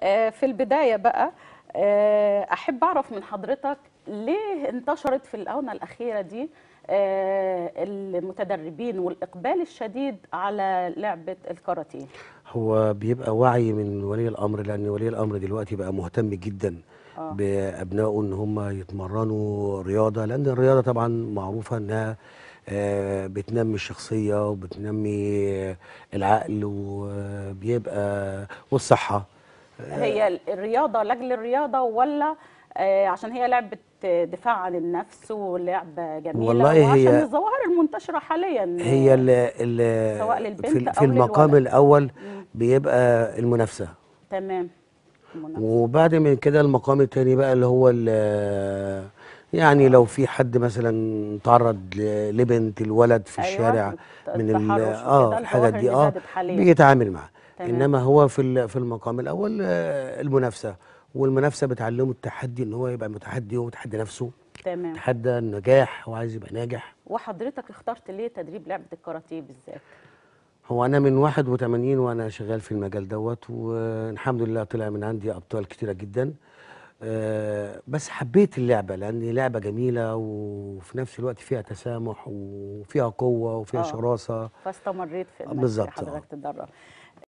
آه، في البدايه بقى آه، احب اعرف من حضرتك ليه انتشرت في الاونه الاخيره دي آه، المتدربين والاقبال الشديد على لعبه الكاراتيه هو بيبقى وعي من ولي الامر لان ولي الامر دلوقتي بقى مهتم جدا آه. بابنائه ان هم يتمرنوا رياضه لان الرياضه طبعا معروفه انها بتنمي الشخصيه وبتنمي العقل وبيبقى والصحه هي الرياضه لاجل الرياضه ولا آه، عشان هي لعبه دفاع عن النفس ولعبه جميله والله وعشان هي الظواهر المنتشره حاليا هي ال ال سواء للبنت في, في المقام للولد. الاول بيبقى المنافسه تمام المنافسة. وبعد من كده المقام الثاني بقى اللي هو يعني آه. لو في حد مثلا تعرض لبنت الولد في أيوة الشارع من اه الحاجات دي اه بيتعامل معاه تمام. انما هو في في المقام الاول آه، المنافسه والمنافسه بتعلمه التحدي ان هو يبقى متحدي وتحدي نفسه تمام تحدى النجاح وعايز يبقى ناجح وحضرتك اخترت ليه تدريب لعبه الكاراتيه بالذات هو انا من 81 وانا شغال في المجال دوت والحمد لله طلع من عندي ابطال كتيره جدا آه، بس حبيت اللعبه لان لعبه جميله وفي نفس الوقت فيها تسامح وفيها قوه وفيها آه. شراسه فاستمريت في المجال حضرتك تدرب